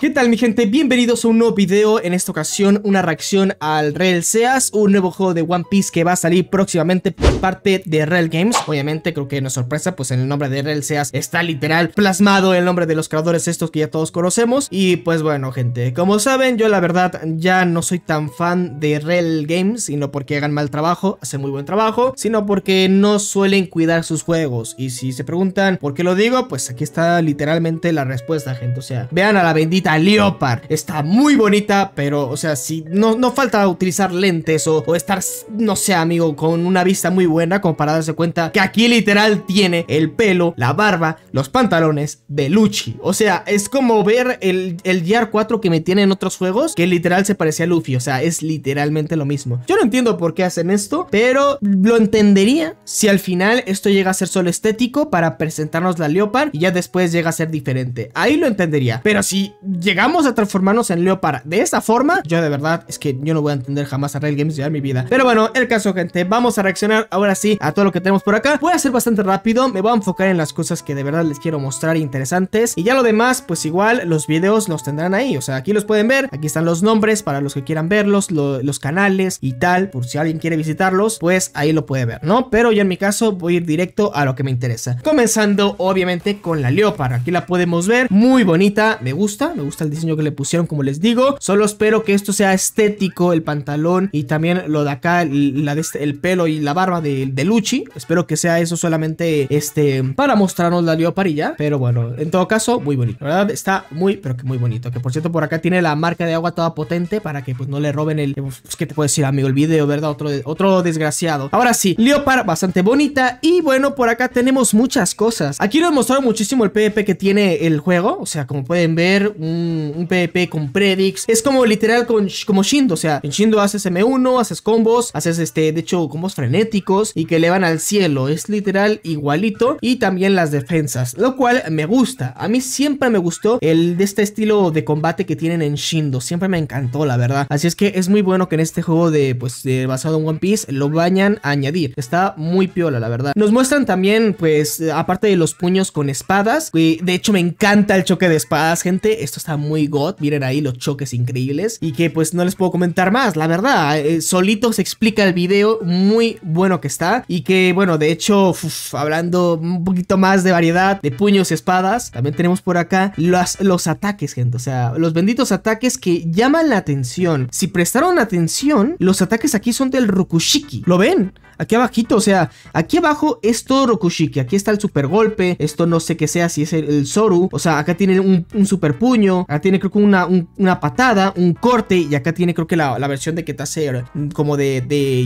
¿Qué tal mi gente? Bienvenidos a un nuevo video, en esta ocasión una reacción al Real Seas, un nuevo juego de One Piece que va a salir próximamente por parte de Real Games, obviamente creo que no es sorpresa, pues en el nombre de Real Seas está literal plasmado el nombre de los creadores estos que ya todos conocemos, y pues bueno gente, como saben yo la verdad ya no soy tan fan de Real Games, y no porque hagan mal trabajo, hacen muy buen trabajo, sino porque no suelen cuidar sus juegos, y si se preguntan por qué lo digo, pues aquí está literalmente la respuesta gente, o sea, vean a la bendita Leopard está muy bonita, pero, o sea, si no, no falta utilizar lentes o, estar, no sé, amigo, con una vista muy buena como para darse cuenta que aquí literal tiene el pelo, la barba, los pantalones de Luchi. O sea, es como ver el, el Gear 4 que me tiene en otros juegos, que literal se parecía a Luffy. O sea, es literalmente lo mismo. Yo no entiendo por qué hacen esto, pero lo entendería si al final esto llega a ser solo estético para presentarnos la Leopard y ya después llega a ser diferente. Ahí lo entendería. Pero si llegamos a transformarnos en Leopard de esta forma, yo de verdad es que yo no voy a entender jamás a Real Games ya en mi vida. Pero bueno, el caso, gente, vamos a reaccionar ahora sí a todo lo que tenemos por acá. Voy a ser bastante rápido, me voy a enfocar en las cosas que de verdad les quiero mostrar interesantes. Y ya lo demás, pues igual los videos los tendrán ahí. O sea, aquí los pueden ver, aquí están los nombres para los que quieran verlos, los canales y tal. Por si alguien quiere visitarlos, pues ahí lo puede ver, ¿no? Pero yo en mi caso voy a ir directo a lo que me interesa. Comenzando, obviamente, con la Leopard. Aquí la podemos ver, muy bonita, me gusta, me gusta gusta el diseño que le pusieron, como les digo. Solo espero que esto sea estético, el pantalón y también lo de acá, la de este, el pelo y la barba de, de, Luchi. Espero que sea eso solamente este para mostrarnos la leoparilla. Pero bueno, en todo caso, muy bonito. La verdad, está muy, pero que muy bonito. Que por cierto, por acá tiene la marca de agua toda potente para que pues no le roben el... que pues, ¿Qué te puedo decir, amigo? El video, ¿verdad? Otro, otro desgraciado. Ahora sí, leopard bastante bonita. Y bueno, por acá tenemos muchas cosas. Aquí nos mostraron muchísimo el PvP que tiene el juego. O sea, como pueden ver, un un, PvP con Predix. Es como literal con, como Shindo. O sea, en Shindo haces M1, haces combos, haces este, de hecho, combos frenéticos y que le van al cielo. Es literal igualito. Y también las defensas, lo cual me gusta. A mí siempre me gustó el de este estilo de combate que tienen en Shindo. Siempre me encantó, la verdad. Así es que es muy bueno que en este juego de, pues, basado en One Piece lo vayan a añadir. Está muy piola, la verdad. Nos muestran también, pues, aparte de los puños con espadas. De hecho, me encanta el choque de espadas, gente. Esto está muy god. Miren ahí los choques increíbles. Y que pues no les puedo comentar más, la verdad. Eh, solito se explica el video, muy bueno que está. Y que bueno, de hecho, hablando un poquito más de variedad de puños y espadas, también tenemos por acá los, los ataques, gente. O sea, los benditos ataques que llaman la atención. Si prestaron atención, los ataques aquí son del Rukushiki, ¿Lo ven? aquí abajito, o sea, aquí abajo es todo Rokushiki, aquí está el super golpe, esto no sé qué sea, si es el, Zoru, o sea, acá tiene un, super puño, acá tiene creo que una, una patada, un corte, y acá tiene creo que la, versión de Ketaser, mm, como de,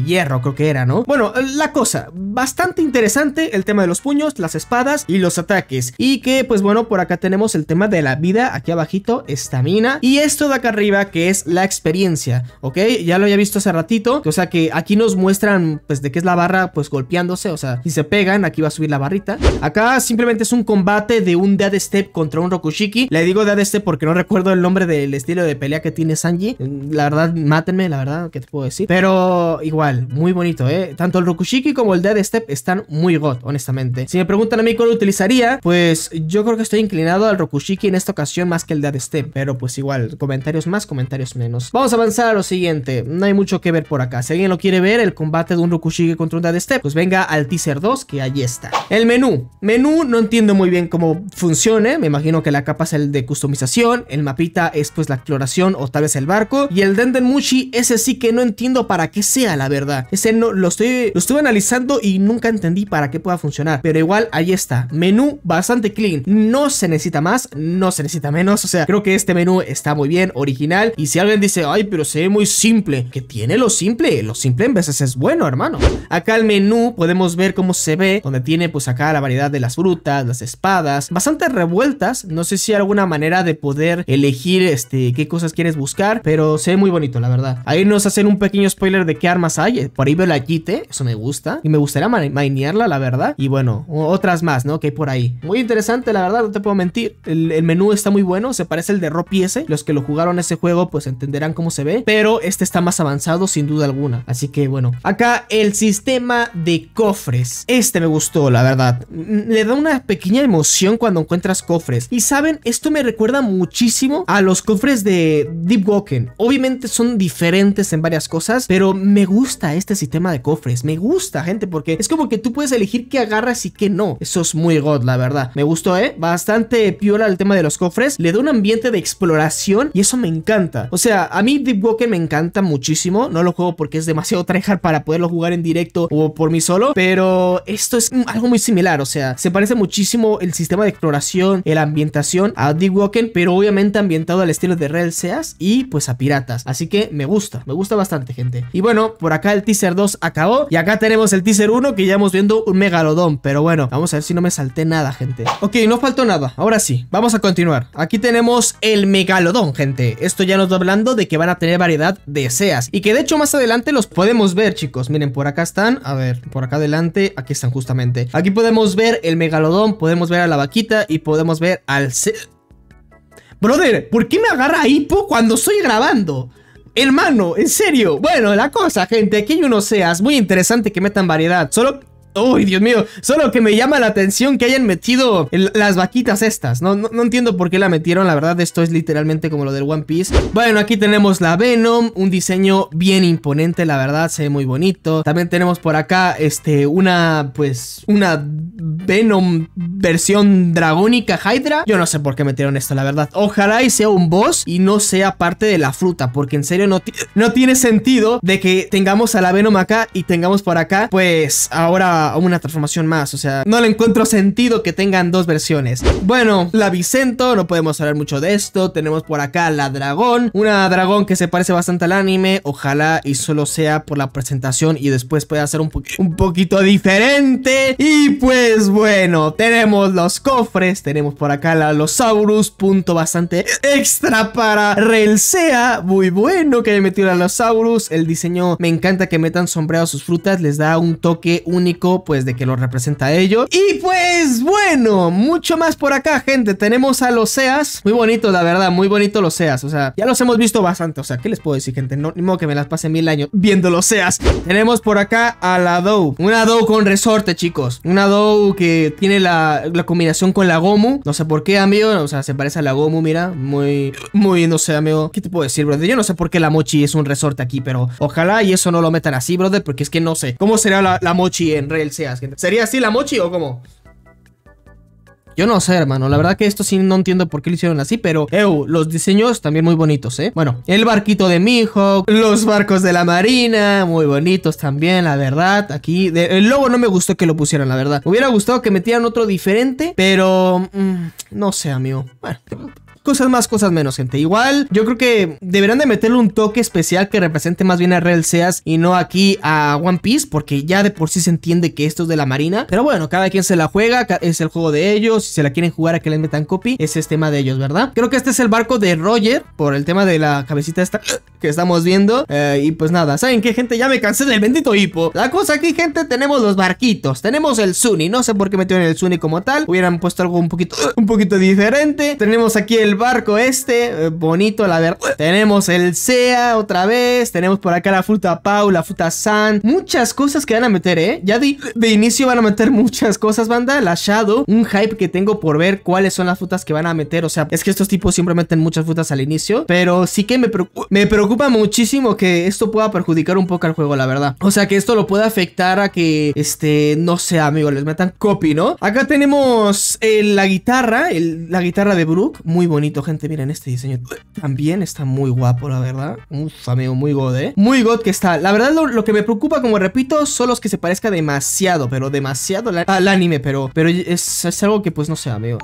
hierro creo que era, ¿no? Bueno, eh, la cosa, bastante interesante el tema de los puños, las espadas y los ataques, y que pues bueno, por acá tenemos el tema de la vida, aquí abajito, estamina, y esto de acá arriba que es la experiencia, ¿ok? Ya lo había visto hace ratito, o sea que aquí nos muestran pues de qué la barra pues golpeándose, o sea, si se pegan, aquí va a subir la barrita. Acá simplemente es un combate de un Dead Step contra un Rokushiki. Le digo Dead Step porque no recuerdo el nombre del estilo de pelea que tiene Sanji. Mm, la verdad, mátenme, la verdad, ¿qué te puedo decir? Pero igual, muy bonito, ¿eh? Tanto el Rokushiki como el Dead Step están muy god, honestamente. Si me preguntan a mí cuál utilizaría, pues yo creo que estoy inclinado al Rokushiki en esta ocasión más que el Dead Step. Pero pues igual, comentarios más, comentarios menos. Vamos a avanzar a lo siguiente. No hay mucho que ver por acá. Si alguien lo quiere ver, el combate de un Rokushiki control de step, pues venga al teaser 2 que ahí está. El menú. Menú no entiendo muy bien cómo funcione, me imagino que la capa es el de customización, el mapita es pues la exploración o tal vez el barco y el Denden Mushi, ese sí que no entiendo para qué sea la verdad. Ese no lo estoy lo estuve analizando y nunca entendí para qué pueda funcionar, pero igual ahí está. Menú bastante clean, no se necesita más, no se necesita menos, o sea, creo que este menú está muy bien, original y si alguien dice, "Ay, pero se ve muy simple", que tiene lo simple, lo simple en veces es bueno, hermano. Acá el menú podemos ver cómo se ve, donde tiene pues acá la variedad de las frutas, las espadas, bastante revueltas. No sé si hay alguna manera de poder elegir este qué cosas quieres buscar, pero se ve muy bonito, la verdad. Ahí nos hacen un pequeño spoiler de qué armas hay. Por ahí veo la quite eso me gusta. Y me gustaría Minearla la verdad. Y bueno, otras más, ¿no? Que hay por ahí. Muy interesante, la verdad, no te puedo mentir. El, menú está muy bueno, se parece al de Ropiese. Los que lo jugaron ese juego, pues entenderán cómo se ve. Pero este está más avanzado, sin duda alguna. Así que bueno, acá el sistema sistema de cofres. Este me gustó, la verdad. Le da una pequeña emoción cuando encuentras cofres. Y saben, esto me recuerda muchísimo a los cofres de Deep Woken. Obviamente son diferentes en varias cosas, pero me gusta este sistema de cofres. Me gusta, gente, porque es como que tú puedes elegir qué agarras y qué no. Eso es muy god, la verdad. Me gustó, ¿eh? Bastante piola el tema de los cofres. Le da un ambiente de exploración y eso me encanta. O sea, a mí Deep Woken me encanta muchísimo. No lo juego porque es demasiado tryhard para poderlo jugar en directo o por mí solo, pero esto es algo muy similar, o sea, se parece muchísimo el sistema de exploración, la ambientación a The Walking pero obviamente ambientado al estilo de Real Seas y pues a piratas, así que me gusta, me gusta bastante, gente. Y bueno, por acá el teaser 2 acabó y acá tenemos el teaser 1 que ya hemos viendo un megalodón, pero bueno, vamos a ver si no me salté nada, gente. Ok, no faltó nada, ahora sí, vamos a continuar. Aquí tenemos el megalodón, gente. Esto ya nos está hablando de que van a tener variedad de seas y que de hecho más adelante los podemos ver, chicos. Miren, por acá están. A ver, por acá adelante, aquí están justamente. Aquí podemos ver el megalodón, podemos ver a la vaquita y podemos ver al... Brother, ¿por qué me agarra hipo cuando estoy grabando? Hermano, en serio. Bueno, la cosa, gente, aquí hay unos seas muy interesante que metan variedad. Solo Uy, Dios mío, solo que me llama la atención que hayan metido las vaquitas estas. No, entiendo por qué la metieron, la verdad esto es literalmente como lo del One Piece. Bueno, aquí tenemos la Venom, un diseño bien imponente, la verdad, se ve muy bonito. También tenemos por acá, este, una, pues, una Venom versión dragónica Hydra. Yo no sé por qué metieron esto, la verdad. Ojalá y sea un boss y no sea parte de la fruta, porque en serio no, no tiene sentido de que tengamos a la Venom acá y tengamos por acá, pues, ahora o una transformación más. O sea, no le encuentro sentido que tengan dos versiones. Bueno, la Vicento, no podemos hablar mucho de esto. Tenemos por acá la Dragón, una Dragón que se parece bastante al anime. Ojalá y solo sea por la presentación y después pueda ser un, poquito diferente. Y pues bueno, tenemos los cofres, tenemos por acá la Losaurus, punto bastante extra para Relsea. Muy bueno que haya metido la Losaurus. El diseño me encanta que metan sombreado sus frutas, les da un toque único pues de que lo representa a ellos. Y pues bueno, mucho más por acá gente, tenemos a los SEAS, muy bonito la verdad, muy bonito los SEAS, o sea, ya los hemos visto bastante, o sea, ¿qué les puedo decir gente? No, ni modo que me las pase mil años viendo los SEAS. Tenemos por acá a la Dou. una Dou con resorte chicos, una Dou que tiene la, combinación con la Gomu, no sé por qué amigo, o sea, se parece a la Gomu, mira, muy, muy, no sé amigo, ¿qué te puedo decir brother? Yo no sé por qué la Mochi es un resorte aquí, pero ojalá y eso no lo metan así brother, porque es que no sé, ¿cómo será la, la Mochi en realidad? ¿Sería así la mochi o cómo? Yo no sé, hermano. La verdad que esto sí no entiendo por qué lo hicieron así, pero eh, uh, los diseños también muy bonitos, ¿eh? Bueno, el barquito de mi hijo los barcos de la marina, muy bonitos también, la verdad. Aquí, el lobo no me gustó que lo pusieran, la verdad. hubiera gustado que metieran otro diferente, pero mm, no sé, amigo. Bueno. Cosas más, cosas menos, gente. Igual, yo creo que deberán de meterle un toque especial que represente más bien a Real Seas y no aquí a One Piece, porque ya de por sí se entiende que esto es de la Marina. Pero bueno, cada quien se la juega, es el juego de ellos. Si se la quieren jugar a que le metan copy, ese es este tema de ellos, ¿verdad? Creo que este es el barco de Roger, por el tema de la cabecita esta que estamos viendo. Eh, y pues nada, ¿saben qué, gente? Ya me cansé del bendito hipo. La cosa aquí, gente, tenemos los barquitos. Tenemos el Sunny. No sé por qué metieron el Sunny como tal. Hubieran puesto algo un poquito, ¡ah! un poquito diferente. Tenemos aquí el barco este. Eh, bonito, la verdad. Tenemos el Sea otra vez. Tenemos por acá la fruta Pau, la fruta San. Muchas cosas que van a meter, ¿eh? Ya de, de inicio van a meter muchas cosas, banda. La Shadow. Un hype que tengo por ver cuáles son las frutas que van a meter. O sea, es que estos tipos siempre meten muchas frutas al inicio. Pero sí que me, me preocupa preocupa muchísimo que esto pueda perjudicar un poco al juego, la verdad. O sea, que esto lo pueda afectar a que, este, no sé, amigo, les metan copy, ¿no? Acá tenemos eh, la guitarra, la guitarra de Brook. Muy bonito, gente. Miren, este diseño también está muy guapo, la verdad. Uf, amigo, muy god, ¿eh? Muy god que está. La verdad, lo, que me preocupa, como repito, son los que se parezca demasiado, pero demasiado al, anime, pero, pero es, algo que, pues, no sé, amigo.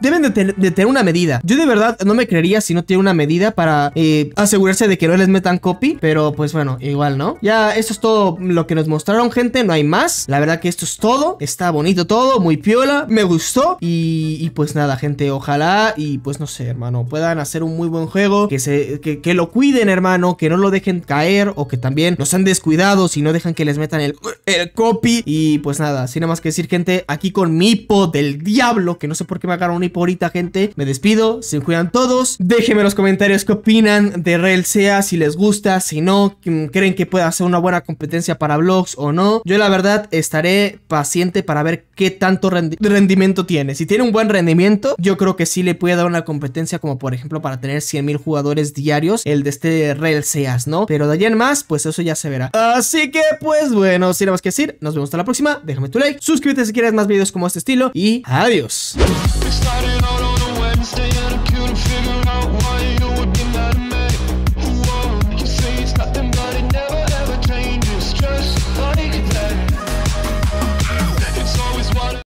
deben de, tener una medida. Yo de verdad no me creería si no tiene una medida para eh, asegurarse de que no les metan copy, pero pues bueno, igual, ¿no? Ya, esto es todo lo que nos mostraron, gente, no hay más. La verdad que esto es todo, está bonito todo, muy piola, me gustó y, pues nada, gente, ojalá y pues no sé, hermano, puedan hacer un muy buen juego, que, se, que, lo cuiden, hermano, que no lo dejen caer o que también los han descuidado si no dejan que les metan el, el copy y pues nada, sin nada más que decir, gente, aquí con mi hipo del diablo, que no sé por qué me agarraron un hipo ahorita, gente, me despido, se cuidan todos, déjenme en los comentarios qué opinan de Rails sea, si les gusta, si no, mm, creen que pueda ser una buena competencia para blogs o no. Yo la verdad estaré paciente para ver qué tanto rendimiento tiene. Si tiene un buen rendimiento, yo creo que sí le puede dar una competencia como por ejemplo para tener 100.000 jugadores diarios, el de este Real Seas, ¿no? Pero de allí en más, pues eso ya se verá. Así que pues bueno, sin más que decir, nos vemos hasta la próxima. Déjame tu like, suscríbete si quieres más videos como este estilo y adiós.